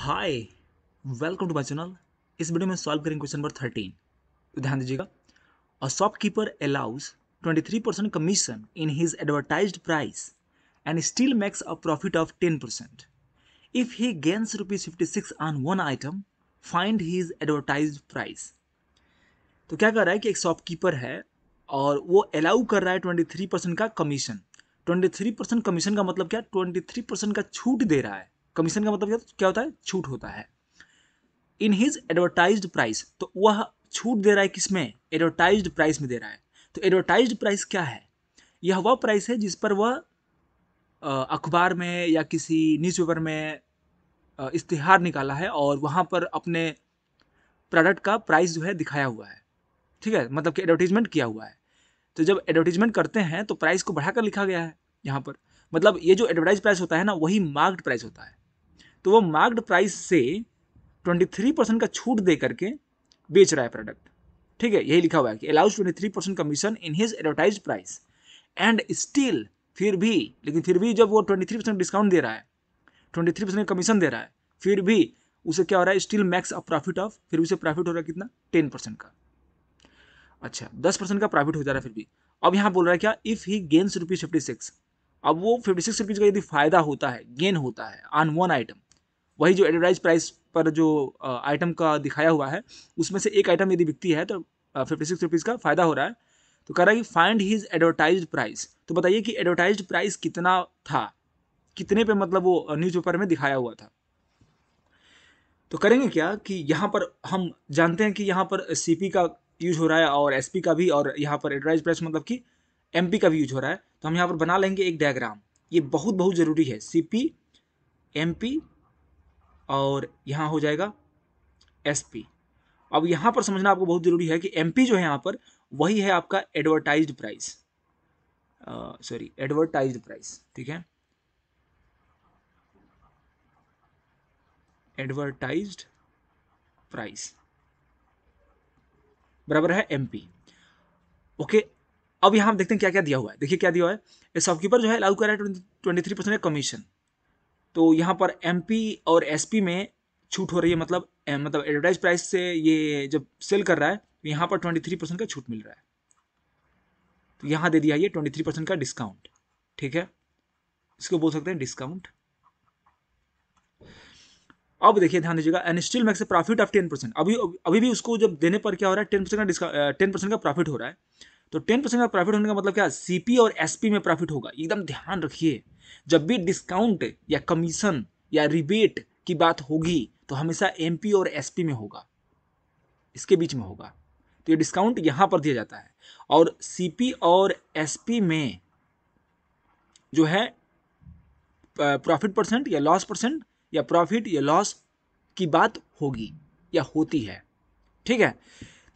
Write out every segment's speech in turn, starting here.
hi welcome to my channel इस video में solve करेंगे क्वेश्चन नंबर थर्टीन ध्यान दीजिएगा a shopkeeper allows 23 percent commission in his advertise price and still makes a profit of 10 percent if he gains rupees fifty six on one item find his advertise price तो क्या कर रहा है कि एक shopkeeper है और वो अलाउ कर रहा है ट्वेंटी थ्री परसेंट का commission twenty three percent commission का मतलब क्या ट्वेंटी थ्री परसेंट का छूट दे रहा है कमीशन का मतलब क्या होता है छूट होता है इन हिज एडवर्टाइज प्राइस तो वह छूट दे रहा है किसमें एडवर्टाइज प्राइस में दे रहा है तो एडवर्टाइज प्राइस क्या है यह वह प्राइस है जिस पर वह अखबार में या किसी न्यूज़पेपर में इश्तिहार निकाला है और वहाँ पर अपने प्रोडक्ट का प्राइस जो है दिखाया हुआ है ठीक है मतलब कि एडवर्टीजमेंट किया हुआ है तो जब एडवर्टीजमेंट करते हैं तो प्राइस को बढ़ाकर लिखा गया है यहाँ पर मतलब ये जो एडवर्टाइज प्राइस होता है ना वही मार्क्ड प्राइस होता है तो वो मार्क्ड प्राइस से 23 परसेंट का छूट दे करके बेच रहा है प्रोडक्ट ठीक है यही लिखा हुआ है कि allows 23 percent commission in his advertise price and still फिर भी लेकिन फिर भी जब वो 23 परसेंट डिस्काउंट दे रहा है 23 परसेंट कमीशन दे रहा है फिर भी उसे क्या हो रहा है still makes a profit of फिर उसे प्रॉफिट हो रहा है कितना टेन परसेंट का अच्छा दस परसेंट का प्रॉफिट हो जा रहा है फिर भी अब यहाँ बोल रहा है क्या if he gains rupees fifty six अब वो फिफ्टी सिक्स रुपीज़ का यदि फायदा होता है गेन होता है ऑन वन आइटम वही जो एडवर्टाइज प्राइस पर जो आइटम का दिखाया हुआ है उसमें से एक आइटम यदि बिकती है तो फिफ्टी सिक्स रुपीज़ का फ़ायदा हो रहा है तो कह रहा है कि फाइंड हीज एडवर्टाइज प्राइस तो बताइए कि एडवर्टाइज प्राइस कितना था कितने पे मतलब वो न्यूज़पेपर में दिखाया हुआ था तो करेंगे क्या कि यहाँ पर हम जानते हैं कि यहाँ पर सी का यूज हो रहा है और एस का भी और यहाँ पर एडवर्टाइज प्राइस मतलब कि एम का भी यूज हो रहा है तो हम यहाँ पर बना लेंगे एक डायग्राम ये बहुत बहुत ज़रूरी है सी पी एम पी और यहाँ हो जाएगा पी अब यहाँ पर समझना आपको बहुत ज़रूरी है कि पी जो है यहाँ पर वही है आपका advertise price sorry advertise price ठीक है एडवर्टाइज प्राइस बराबर है एमपी ओके अब यहाँ हम देखते हैं क्या क्या दिया हुआ है देखिए क्या दिया हुआ है शॉपकीपर जो है अलाउ कर रहा है ट्वेंटी थ्री परसेंट कमीशन तो यहाँ पर एम और एस में छूट हो रही है मतलब मतलब एडवर्टाइज प्राइस से ये जब सेल कर रहा है तो यहाँ पर ट्वेंटी थ्री परसेंट का छूट मिल रहा है तो यहाँ दे दिया ये ट्वेंटी थ्री परसेंट का डिस्काउंट ठीक है इसको बोल सकते हैं डिस्काउंट अब देखिए ध्यान दीजिएगा and still makes profit of ten percent अभी अभी भी उसको जब देने पर क्या हो रहा है टेन परसेंट का डिस्काउंट टेन परसेंट का प्रॉफिट हो रहा है तो टेन परसेंट का प्रॉफिट होने का मतलब क्या सीपी और एसपी में प्रॉफिट होगा एकदम ध्यान रखिए जब भी डिस्काउंट या कमीशन या रिबेट की बात होगी तो हमेशा एमपी और एसपी में होगा इसके बीच में होगा तो ये डिस्काउंट यहाँ पर दिया जाता है और सीपी और एसपी में जो है प्रॉफिट परसेंट या लॉस परसेंट या प्रॉफिट या लॉस की बात होगी या होती है ठीक है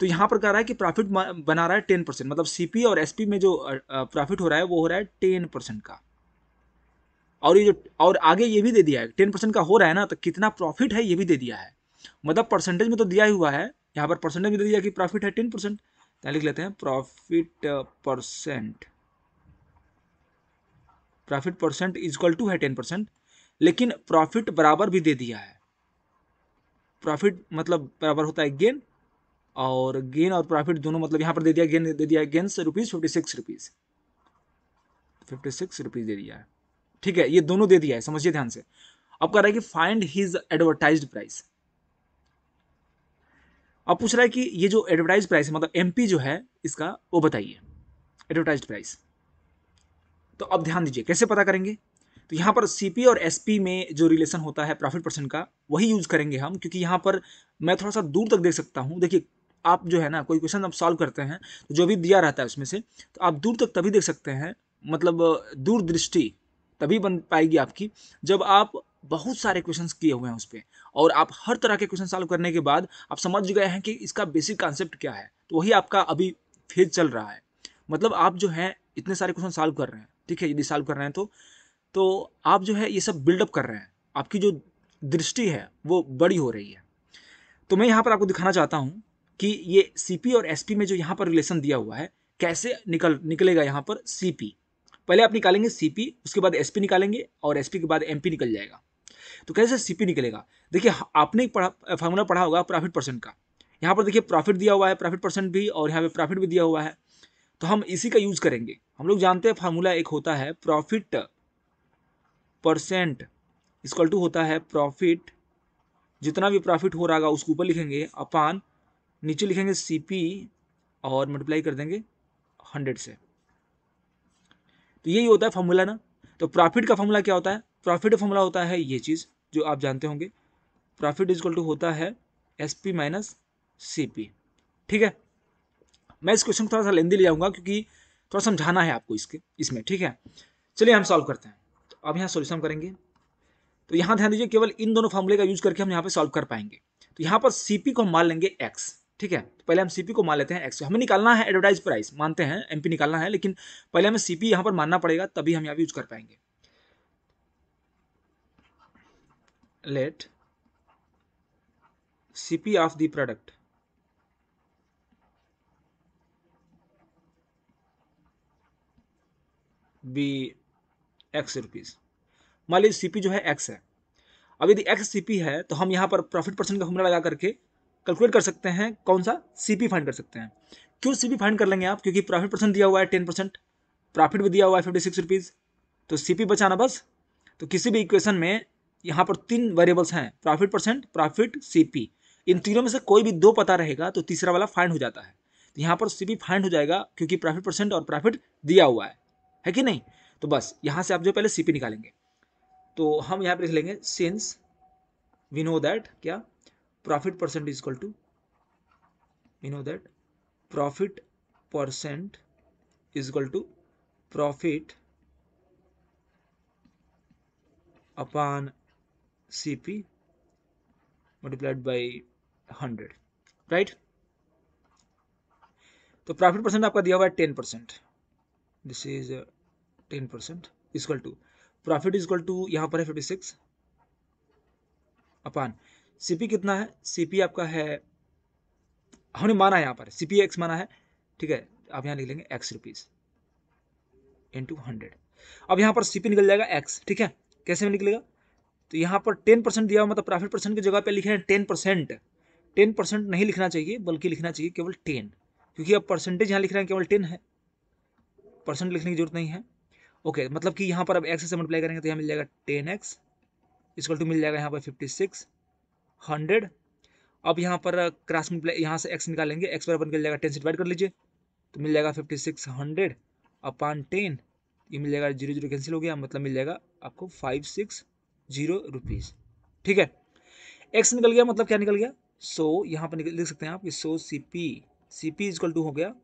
तो यहाँ पर कह रहा है कि प्रॉफिट बना रहा है टेन परसेंट मतलब सीपी और एसपी में जो प्रॉफिट हो रहा है वो हो रहा है टेन परसेंट का और ये जो और आगे ये भी दे दिया है टेन परसेंट का हो रहा है ना तो कितना प्रॉफिट है ये भी दे दिया है मतलब परसेंटेज में तो दिया ही हुआ है यहाँ पर परसेंटेज में दे दिया कि प्रॉफिट है टेन परसेंट तो लिख लेते हैं profit percent profit percent is equal to है टेन परसेंट लेकिन प्रॉफिट बराबर भी दे दिया है प्रॉफिट मतलब बराबर होता है गेन और गेन और प्रॉफिट दोनों मतलब यहाँ पर दे दिया गेन दे दिया gains rupees fifty six rupees fifty six rupees दे दिया है ठीक है ये दोनों दे दिया है समझिए ध्यान से अब कह रहा है कि फाइंड हिज एडवर्टाइज प्राइस अब पूछ रहा है कि ये जो एडवर्टाइज प्राइस है मतलब एमपी जो है इसका वो बताइए एडवर्टाइज प्राइस तो अब ध्यान दीजिए कैसे पता करेंगे तो यहाँ पर सीपी और एसपी में जो रिलेशन होता है प्रॉफिट परसेंट का वही यूज करेंगे हम क्योंकि यहाँ पर मैं थोड़ा सा दूर तक देख सकता हूँ देखिए आप जो है ना कोई क्वेश्चन आप सॉल्व करते हैं तो जो भी दिया रहता है उसमें से तो आप दूर तक तभी देख सकते हैं मतलब दूरदृष्टि तभी बन पाएगी आपकी जब आप बहुत सारे क्वेश्चन किए हुए हैं उस पर और आप हर तरह के क्वेश्चन सॉल्व करने के बाद आप समझ गए हैं कि इसका बेसिक कॉन्सेप्ट क्या है तो वही आपका अभी फेज चल रहा है मतलब आप जो है इतने सारे क्वेश्चन सॉल्व कर रहे हैं ठीक है यदि सॉल्व कर रहे हैं तो तो आप जो है ये सब बिल्डअप कर रहे हैं आपकी जो दृष्टि है वो बड़ी हो रही है तो मैं यहाँ पर आपको दिखाना चाहता हूँ कि ये सीपी और एसपी में जो यहाँ पर रिलेशन दिया हुआ है कैसे निकल निकलेगा यहाँ पर सीपी पहले आप निकालेंगे सीपी उसके बाद एसपी निकालेंगे और एसपी के बाद एमपी निकल जाएगा तो कैसे सीपी निकलेगा देखिए आपने पढ़ा फार्मूला पढ़ा होगा प्रॉफिट परसेंट का यहाँ पर देखिए प्रॉफिट दिया हुआ है प्रॉफिट परसेंट भी और यहाँ पे प्रॉफिट भी दिया हुआ है तो हम इसी का यूज करेंगे हम लोग जानते हैं फार्मूला एक होता है प्रॉफिट परसेंट इसक्वल टू होता है प्रॉफिट जितना भी प्रॉफिट हो रहा होगा उसके ऊपर लिखेंगे अपान नीचे लिखेंगे सी पी और मल्टीप्लाई कर देंगे हंड्रेड से तो यही होता है फॉर्मूला ना तो प्रॉफिट का फॉर्मूला क्या होता है प्रॉफिट फॉर्मूला होता है ये चीज़ जो आप जानते होंगे प्रॉफिट इजक्वल टू होता है S P minus C P ठीक है मैं इस क्वेश्चन को थोड़ा सा लेंदी ले जाऊंगा क्योंकि थोड़ा समझाना है आपको इसके इसमें ठीक है चलिए हम सॉल्व करते हैं तो अब यहाँ सोल्यूशन करेंगे तो यहाँ ध्यान दीजिए केवल इन दोनों फॉर्मूले का यूज करके हम यहाँ पे सॉल्व कर पाएंगे तो यहाँ पर सी पी को हम मान लेंगे एक्स ठीक है तो पहले हम सीपी को मान लेते हैं एक्स हमें निकालना है एडवर्टाइज प्राइस मानते हैं एमपी निकालना है लेकिन पहले हमें सीपी यहाँ पर मानना पड़ेगा तभी हम यहाँ यूज कर पाएंगे let CP of the product be X rupees मान लीजिए सीपी जो है एक्स है अब यदि एक्स सीपी है तो हम यहां पर प्रॉफिट परसेंट का हमला लगा करके कैलकुलेट कर सकते हैं कौन सा सीपी फाइंड कर सकते हैं क्यों सीपी फाइंड कर लेंगे आप क्योंकि प्रॉफिट परसेंट दिया हुआ है टेन परसेंट प्रॉफिट भी दिया हुआ है फिफ्टी सिक्स रुपीज़ तो सीपी बचाना बस तो किसी भी इक्वेशन में यहाँ पर तीन वेरिएबल्स हैं प्रॉफिट परसेंट प्रॉफिट सीपी इन तीनों में से कोई भी दो पता रहेगा तो तीसरा वाला फाइंड हो जाता है तो यहाँ पर सी फाइंड हो जाएगा क्योंकि प्रॉफिट परसेंट और प्रॉफिट दिया हुआ है है कि नहीं तो बस यहाँ से आप जो पहले सी निकालेंगे तो हम यहाँ पर लिख लेंगे सिंस वी नो दैट क्या profit percent is equal to you know that profit percent is equal to profit upon cp multiplied by 100 right तो प्रॉफिट परसेंट आपका दिया हुआ है ten percent this is ten percent is equal to profit is equal to यहां पर है fifty six upon CP कितना है सी पी आपका है हमने माना है यहाँ पर सी पी एक्स माना है ठीक है आप यहाँ लिख लेंगे एक्स रुपीज़ इंटू हंड्रेड अब यहाँ पर सी पी निकल जाएगा एक्स ठीक है कैसे में निकलेगा तो यहाँ पर टेन परसेंट दिया हुआ मतलब प्रॉफिट परसेंट की जगह पर लिखे हैं टेन परसेंट टेन परसेंट नहीं लिखना चाहिए बल्कि लिखना चाहिए केवल टेन क्योंकि अब परसेंटेज यहाँ लिख रहे हैं केवल टेन है परसेंट लिखने की जरूरत नहीं है ओके मतलब कि यहाँ पर अब एक्स से मल्टीप्लाई करेंगे तो यहाँ मिल जाएगा टेन एक्स इसको टू मिल जाएगा यहाँ पर फिफ्टी सिक्स हंड्रेड अब यहाँ पर क्रॉस uh, मल्टीप्लाई यहाँ से एक्स निकालेंगे एक्स बराबर निकल जाएगा टेन से डिवाइड कर लीजिए तो मिल जाएगा fifty six hundred upon ten ये मिल जाएगा जीरो जीरो कैंसिल हो गया मतलब मिल जाएगा आपको फाइव सिक्स जीरो रुपीज़ ठीक है एक्स निकल गया मतलब क्या निकल गया सो so, यहाँ पर लिख सकते हैं आप कि so C P C P is equal to हो गया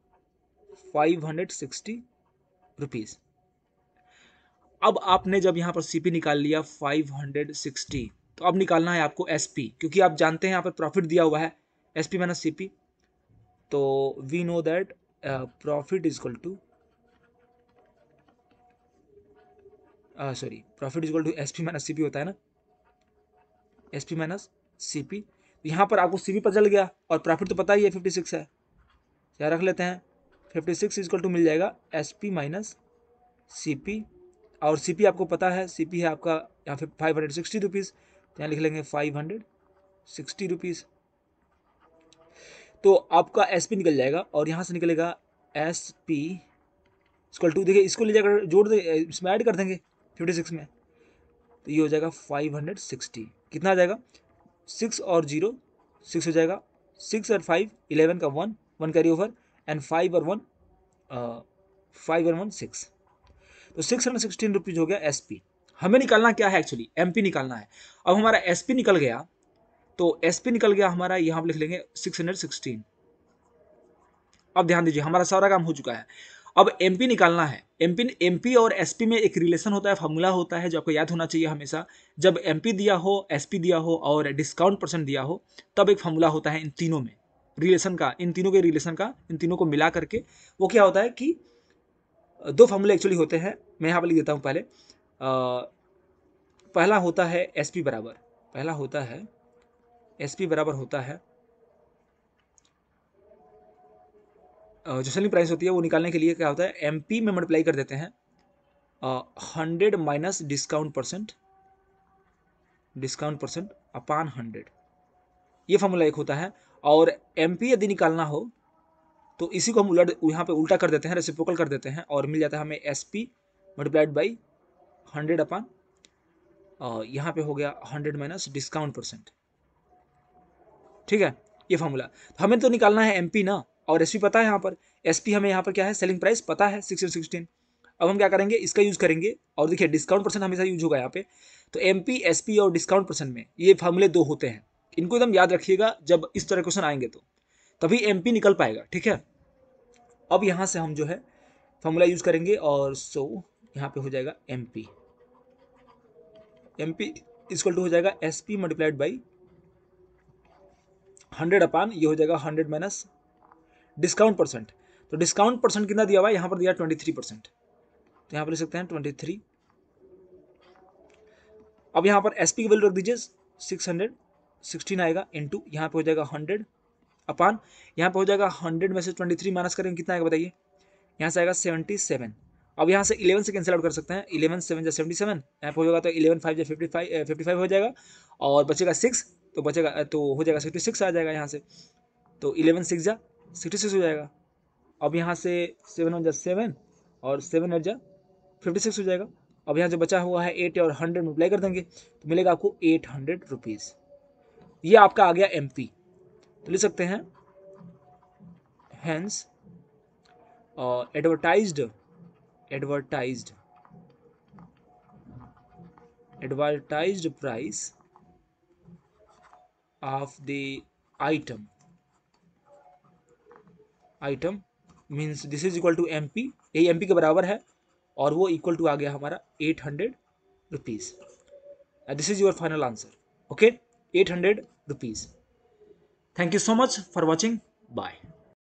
फाइव हंड्रेड सिक्सटी रुपीज़ अब आपने जब यहाँ पर सी पी निकाल लिया फाइव हंड्रेड सिक्सटी तो अब निकालना है आपको एस पी क्योंकि आप जानते हैं यहाँ पर प्रॉफिट दिया हुआ है S P minus C P तो we know that profit is equal to sorry profit is equal to S P minus C P होता है ना S P minus C P यहाँ पर आपको सी पी पचल गया और प्रॉफिट तो पता ही है फिफ्टी सिक्स है तो यहाँ रख लेते हैं फिफ्टी सिक्स इजकल टू मिल जाएगा S P minus C P और सी पी आपको पता है सी पी है आपका यहाँ फाइव हंड्रेड सिक्सटी रुपीज़ तो यहाँ लिख लेंगे फाइव हंड्रेड सिक्सटी रुपीज़ तो आपका एस पी निकल जाएगा और यहाँ से निकलेगा एस पी स्कल टू देखिए इसको ले जाकर जोड़ दे इसमें ऐड कर देंगे फिफ्टी सिक्स में तो ये हो जाएगा फाइव हंड्रेड सिक्सटी कितना आ जाएगा सिक्स और जीरो सिक्स हो जाएगा सिक्स और फाइव इलेवन का one one carry over and five और वन फाइव uh, और वन सिक्स तो सिक्स हंड्रेड सिक्सटीन रुपीज़ हो गया एस पी हमें निकालना क्या है एक्चुअली एम निकालना है अब हमारा एस निकल गया तो एस निकल गया हमारा यहाँ पर लिख लेंगे सिक्स अब ध्यान दीजिए हमारा सारा काम हो चुका है अब एम निकालना है एम पी और एस में एक रिलेशन होता है फॉर्मूला होता है जो आपको याद होना चाहिए हमेशा जब एम दिया हो एस दिया हो और डिस्काउंट परसेंट दिया हो तब एक फार्मूला होता है इन तीनों में रिलेशन का इन तीनों के रिलेशन का इन तीनों को मिला करके वो क्या होता है कि दो फॉर्मूले एक्चुअली होते हैं मैं यहाँ पर लिख देता हूँ पहले पहला होता है एस पी बराबर पहला होता है एस पी बराबर होता है जो सेलिंग प्राइस होती है वो निकालने के लिए क्या होता है एम पी में मल्टीप्लाई कर देते हैं hundred minus discount percent discount percent upon hundred ये फॉर्मूला एक होता है और एम पी यदि निकालना हो तो इसी को हम उलट यहाँ पे उल्टा कर देते हैं रेसिप्रोकल कर देते हैं और मिल जाता है हमें S P multiplied by hundred upon यहां पे हो गया हंड्रेड माइनस डिस्काउंट परसेंट ठीक है ये फॉर्मूला हमें तो निकालना है एमपी ना और एसपी पता है यहां पर एसपी हमें यहां पर क्या है सेलिंग प्राइस पता है सिक्सटीन सिक्सटीन अब हम क्या करेंगे इसका यूज़ करेंगे और देखिए डिस्काउंट परसेंट हमेशा यूज होगा यहाँ पे तो एम पी एस पी और डिस्काउंट परसेंट में ये फॉर्मूले दो होते हैं इनको एकदम याद रखिएगा जब इस तरह क्वेश्चन आएंगे तो तभी एम पी निकल पाएगा ठीक है अब यहाँ से हम जो है फॉर्मूला यूज़ करेंगे और सो यहाँ पे हो जाएगा M P M P is equal to हो जाएगा S P multiplied by hundred upon ये हो जाएगा हंड्रेड माइनस डिस्काउंट परसेंट तो डिस्काउंट परसेंट कितना दिया हुआ है यहाँ पर दिया ट्वेंटी थ्री परसेंट तो यहाँ पर लिख सकते हैं ट्वेंटी थ्री अब यहाँ पर एस पी की वैल्यू रख दीजिए सिक्स हंड्रेड सिक्सटीन आएगा इंटू यहाँ पर हो जाएगा हंड्रेड अपान यहाँ पर हो जाएगा हंड्रेड में से ट्वेंटी थ्री माइनस करेंगे कितना आएगा बताइए यहाँ से आएगा सेवेंटी सेवन अब यहाँ से इलेवन से कैंसिल आउट कर सकते हैं इलेवन सेवन या सेवेंटी सेवन यहाँ पर हो जाएगा तो इलेवन फाइव या फिफ्टी फाइव फिफ्टी फाइव हो जाएगा और बचेगा सिक्स तो बचेगा तो हो जाएगा सिक्सटी सिक्स आ जाएगा यहाँ से तो इलेवन सिक्स या सिक्सटी सिक्स हो जाएगा अब यहाँ से सेवन वन जा सेवन और सेवन एट जा फिफ्टी सिक्स हो जाएगा अब यहाँ जो बचा हुआ है एट और हंड्रेड मल्टीप्लाई कर देंगे तो मिलेगा आपको एट हंड्रेड रुपीज़ ये आपका आ गया एम पी तो ले सकते हैं hence advertised advertised advertised price of the item item means this is equal to MP ये mp के बराबर है और वो इक्वल टू आ गया हमारा eight hundred rupees this is your final answer okay eight hundred rupees thank you so much for watching bye